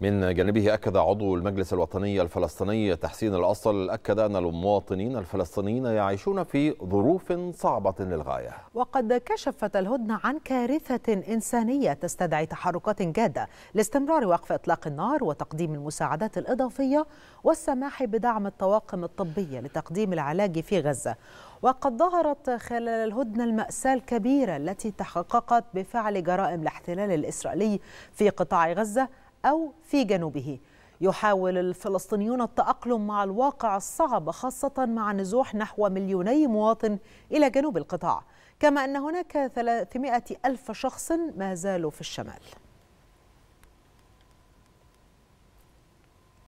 من جانبه أكد عضو المجلس الوطني الفلسطيني تحسين الأصل أكد أن المواطنين الفلسطينيين يعيشون في ظروف صعبة للغاية وقد كشفت الهدنة عن كارثة إنسانية تستدعي تحركات جادة لاستمرار وقف إطلاق النار وتقديم المساعدات الإضافية والسماح بدعم الطواقم الطبية لتقديم العلاج في غزة وقد ظهرت خلال الهدنة المأساة الكبيرة التي تحققت بفعل جرائم الاحتلال الإسرائيلي في قطاع غزة أو في جنوبه يحاول الفلسطينيون التأقلم مع الواقع الصعب خاصة مع نزوح نحو مليوني مواطن إلى جنوب القطاع كما أن هناك 300 ألف شخص ما زالوا في الشمال